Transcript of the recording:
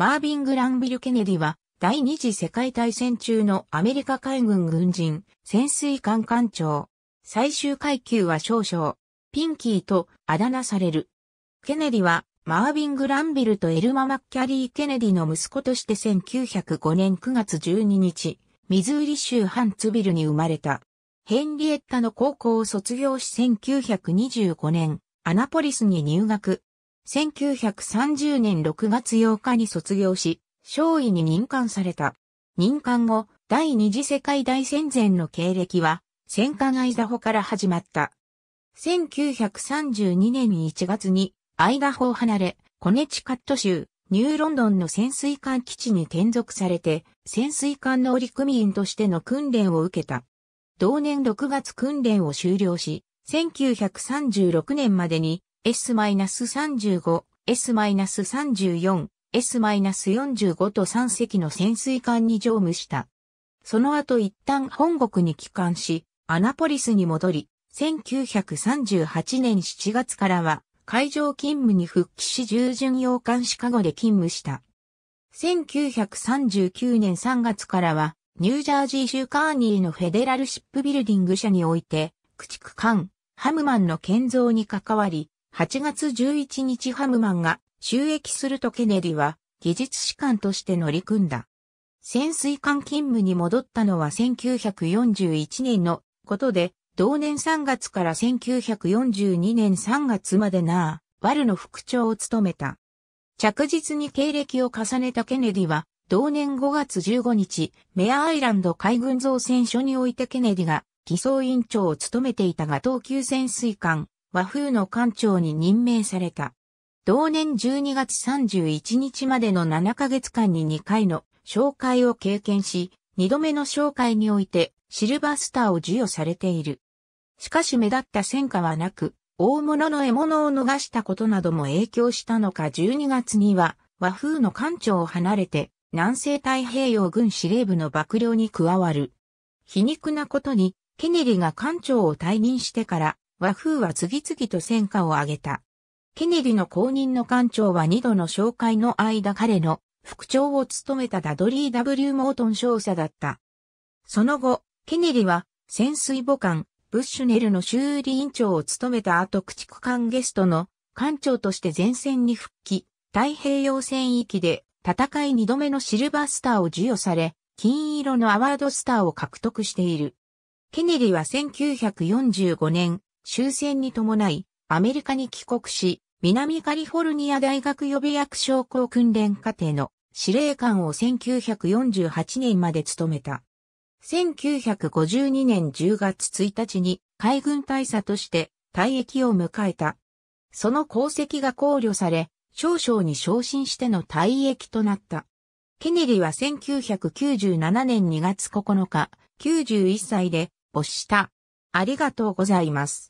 マービング・ランビル・ケネディは、第二次世界大戦中のアメリカ海軍軍人、潜水艦艦長。最終階級は少々、ピンキーとあだ名される。ケネディは、マービング・ランビルとエルマ・マッキャリー・ケネディの息子として1905年9月12日、ミズーリ州ハンツビルに生まれた。ヘンリエッタの高校を卒業し1925年、アナポリスに入学。1930年6月8日に卒業し、少尉に任官された。任官後、第二次世界大戦前の経歴は、戦艦アイダホから始まった。1932年1月に、アイダホを離れ、コネチカット州、ニューロンドンの潜水艦基地に転属されて、潜水艦乗組員としての訓練を受けた。同年6月訓練を終了し、1936年までに S-35、S-34、S-45 と3隻の潜水艦に乗務した。その後一旦本国に帰還し、アナポリスに戻り、1938年7月からは海上勤務に復帰し従順洋艦シカゴで勤務した。1939年3月からはニュージャージー州カーニーのフェデラルシップビルディング社において、駆逐艦、ハムマンの建造に関わり、8月11日ハムマンが収益するとケネディは技術士官として乗り組んだ。潜水艦勤務に戻ったのは1941年のことで、同年3月から1942年3月までなあ、ワルの副長を務めた。着実に経歴を重ねたケネディは、同年5月15日、メアアイランド海軍造船所においてケネディが偽装委員長を務めていたが東急潜水艦和風の艦長に任命された。同年12月31日までの7ヶ月間に2回の紹介を経験し、2度目の紹介においてシルバースターを授与されている。しかし目立った戦果はなく、大物の獲物を逃したことなども影響したのか12月には和風の艦長を離れて南西太平洋軍司令部の幕僚に加わる。皮肉なことにケネリが艦長を退任してから和風は次々と戦果を挙げた。ケネディの後任の艦長は二度の紹介の間彼の副長を務めたダドリー・ W・ モートン少佐だった。その後、ケネディは潜水母艦ブッシュネルの修理委員長を務めた後駆逐艦ゲストの艦長として前線に復帰、太平洋戦域で戦い二度目のシルバースターを授与され、金色のアワードスターを獲得している。ケネディは1945年、終戦に伴い、アメリカに帰国し、南カリフォルニア大学予備役将校訓練課程の司令官を1948年まで務めた。1952年10月1日に海軍大佐として退役を迎えた。その功績が考慮され、少々に昇進しての退役となった。ケネリは1997年2月9日、91歳で没した。ありがとうございます。